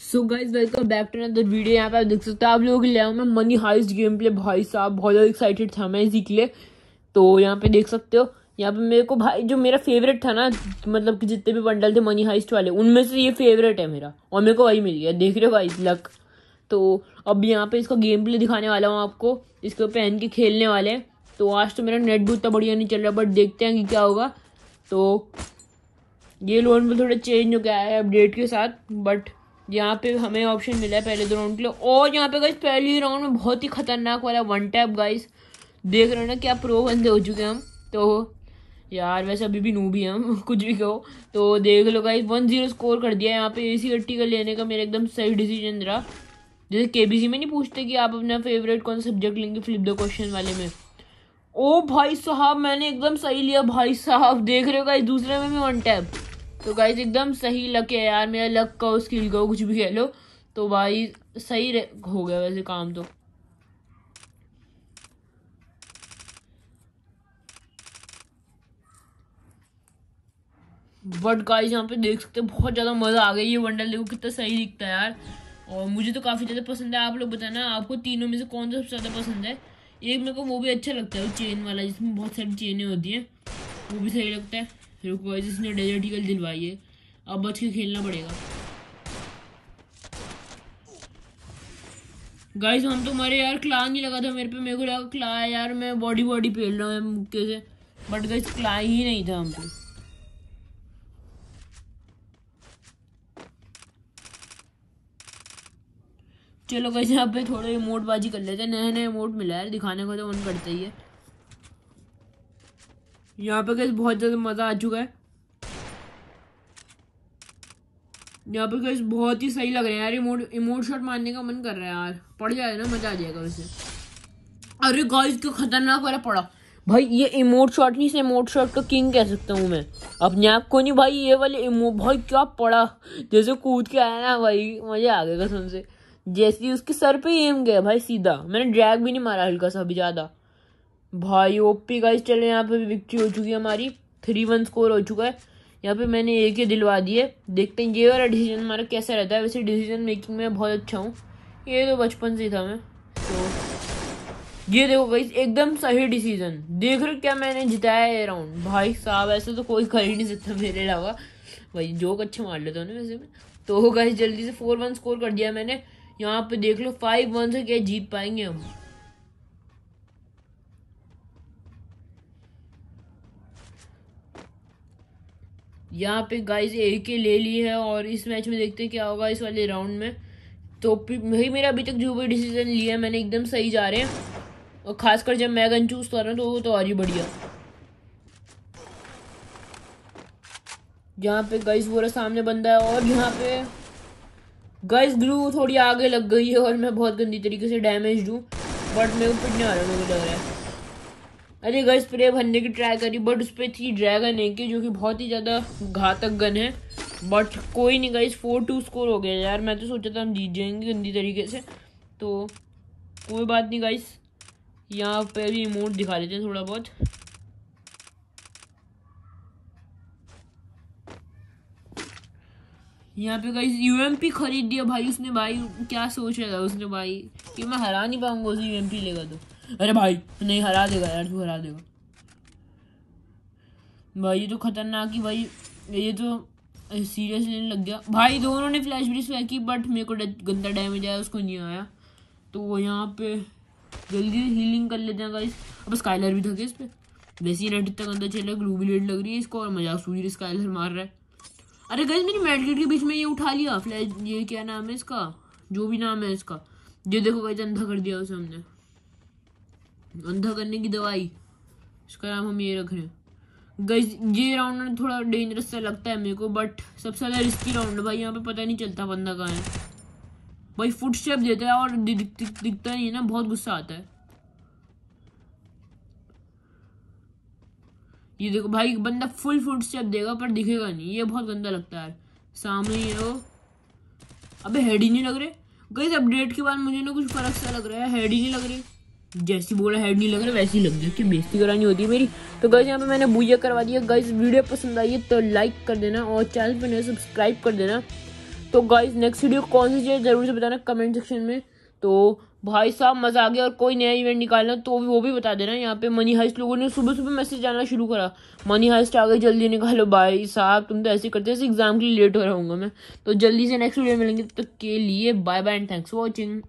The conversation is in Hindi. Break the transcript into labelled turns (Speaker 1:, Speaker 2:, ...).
Speaker 1: so guys welcome back to another video यहाँ पे आप देख सकते हो आप लोगों के लिए मैं मनी हाइस्ट गेम प्ले भाई साहब बहुत ज़्यादा एक्साइटेड था मैं इसी के लिए तो यहाँ पे देख सकते हो यहाँ पे मेरे को भाई जो मेरा फेवरेट था ना मतलब कि जितने भी बंडल थे मनी हाइस्ट वाले उनमें से ये फेवरेट है मेरा और मेरे को वही मिल गया देख रहे हो गाइज लक तो अब यहाँ पे इसका गेम प्ले दिखाने वाला हूँ आपको इसको पहन के खेलने वाले हैं तो आज तो मेरा नेट भी उतना बढ़िया नहीं चल रहा बट देखते हैं कि क्या होगा तो ये लोन भी थोड़ा चेंज हो गया है अपडेट के साथ बट यहाँ पे हमें ऑप्शन मिला है पहले दो राउंड के लिए और यहाँ पे गाइस पहली राउंड में बहुत ही खतरनाक वाला वन टैप गाइस देख रहे हो ना क्या प्रो बंदे हो चुके हम तो यार वैसे अभी भी नू भी हम कुछ भी कहो तो देख लो गाइस वन जीरो स्कोर कर दिया यहाँ पे ए सी का लेने का मेरा एकदम सही डिसीजन रहा जैसे के बी सी में नहीं पूछते कि आप अपना फेवरेट कौन सा सब्जेक्ट लेंगे फ्लिप द क्वेश्चन वाले में ओ भाई साहब मैंने एकदम सही लिया भाई साहब देख रहे हो गाइस दूसरे में भी वन टैप तो गाइज एकदम सही लक है यार मेरा लक का उसकी लगाओ कुछ भी कह लो तो भाई सही हो गया वैसे काम तो बट गाइज यहाँ पे देख सकते हैं बहुत ज़्यादा मज़ा आ गया ये वंडर देखो कितना सही दिखता है यार और मुझे तो काफ़ी ज़्यादा पसंद है आप लोग बताना आपको तीनों में से कौन सा सबसे ज़्यादा पसंद है एक मेरे को वो भी अच्छा लगता है वो चेन वाला जिसमें बहुत सारी चेनें होती हैं वो भी सही लगता है इसने डेजर्ट दिलवाई है अब बच के खेलना पड़ेगा गाइस हम तो हमारे यार क्ला नहीं लगा था मेरे पे मेरे को लगा क्ला है यार मैं बॉडी बॉडी पेल रहा हूँ मुक्के से बट गाइस क्ला ही नहीं था हमको चलो गाइस यहाँ पे थोड़े इमोट बाजी कर लेते हैं नए नए इमोट मिला है दिखाने को तो मन करता ही है यहाँ पे कैसे बहुत ज़्यादा मज़ा आ चुका है यहाँ पे कैसे बहुत ही सही लग रहा है यार इमोट इमोट शॉट मारने का मन कर रहा है यार पड़ जाए ना मज़ा आ जाएगा वैसे अरे गाइस क्यों खतरनाक वाला पड़ा भाई ये इमोट शॉट नहीं से इमोट शॉट का किंग कह सकता हूँ मैं अपने आप को नहीं भाई ये वाले इमो भाई क्या पड़ा जैसे कूद के आया ना भाई मज़ा आ गया कसम से जैसे उसके सर पे एम गया भाई सीधा मैंने ड्रैग भी नहीं मारा हल्का सा अभी ज़्यादा भाई ओपी गाइस चले यहाँ पे भी विक्ट्री हो चुकी है हमारी थ्री वन स्कोर हो चुका है यहाँ पे मैंने एक ही दिलवा दिए देखते हैं ये वाला डिसीजन हमारा कैसा रहता है वैसे डिसीजन मेकिंग में बहुत अच्छा हूँ ये तो बचपन से ही था मैं तो ये देखो गाइस एकदम सही डिसीजन देख रहे क्या मैंने जिताया ये राउंड भाई साहब ऐसे तो कोई कर ही नहीं सकता मेरे अलावा भाई जोक अच्छे मार लेता हूँ वैसे में तो गाइस जल्दी से फोर वन स्कोर कर दिया मैंने यहाँ पे देख लो फाइव वन से क्या जीत पाएंगे हम यहाँ पे गाइस ए के ले ली है और इस मैच में देखते हैं क्या होगा इस वाले राउंड में तो भाई मेरा अभी तक जो भी डिसीजन लिया है मैंने एकदम सही जा रहे हैं और ख़ासकर जब मैं गन चूज़ कर रहा हूँ तो वो तो और ही बढ़िया यहाँ पे गाइस वो रहा सामने बंदा है और यहाँ पे गाइस ग्रू थोड़ी आगे लग गई है और मैं बहुत गंदी तरीके से डैमेज हूँ बट मेरे को फिट नहीं आ रहा मुझे लग रहा है अरे गई स्प्रे भरने की ट्राई करी बट उस पर थी ड्रैगन एक जो कि बहुत ही ज़्यादा घातक गन है बट कोई नहीं गाइस फोर टू स्कोर हो गया यार मैं तो सोचा था हम जीत जाएंगे गंदी तरीके से तो कोई बात नहीं गाइस यहाँ पे भी इमोट दिखा देते हैं थोड़ा बहुत यहाँ पे गाइस यूएमपी खरीद दिया भाई उसने भाई क्या सोच रहा था उसने भाई कि मैं हरा नहीं पाऊंगा उसे यूएमपी लेगा तो अरे भाई नहीं हरा देगा यार तू हरा देगा भाई ये तो खतरनाक ही भाई ये तो सीरियस लेने लग गया भाई दोनों ने फ्लैश ब्रिज की बट मेरे को गंदा डैमेज आया उसको नहीं आया तो वो यहाँ पे जल्दी हीलिंग कर लेते हैं गाइस अब स्काइलर भी थके इस पर वैसे ही रेड इतना गंदा चल रहा है ग्लूबी लेट लग रही है इसको और मजाक सूर्य स्काइलर मार रहा है अरे गाइस मेरी मेडकिट के बीच में ये उठा लिया फ्लैश ये क्या नाम है इसका जो भी नाम है इसका ये देखो गाइस अंधा कर दिया उसे हमने अंधा करने की दवाई इसका नाम हम ये रख रहे हैं ये राउंड थोड़ा डेंजरस सा लगता है मेरे को बट सबसे ज़्यादा रिस्की राउंड भाई यहाँ पे पता नहीं चलता बंदा कहाँ है भाई फुट स्टेप देता है और दि, दि, दि, दिखता नहीं है ना बहुत गुस्सा आता है ये देखो भाई बंदा फुल फुट स्टेप देगा पर दिखेगा नहीं ये बहुत गंदा लगता है सामने ये वो अबे हेड ही नहीं लग रहे गई अपडेट के बाद मुझे ना कुछ फर्क सा लग रहा है हेड ही नहीं लग रही जैसी बोला हेड नहीं लग रहा वैसी लग गया क्योंकि बेस्ती करानी होती है मेरी तो गर्ज यहाँ पे मैंने बुझिया करवा दिया गैस वीडियो पसंद आई है तो लाइक कर देना और चैनल पर नया सब्सक्राइब कर देना तो गाइज नेक्स्ट वीडियो कौन सी चाहिए ज़रूर से बताना कमेंट सेक्शन में तो भाई साहब मज़ा आ गया और कोई नया इवेंट निकालना तो वो भी बता देना यहाँ पे मनी हाइस्ट लोगों ने सुबह सुबह मैसेज आना शुरू करा मनी हाइस्ट आ गए जल्दी निकालो भाई साहब तुम तो ऐसे करते जैसे एग्जाम के लिए लेट हो रहा हूँ मैं तो जल्दी से नेक्स्ट वीडियो मिलेंगे तो तक के लिए bye bye and thanks for watching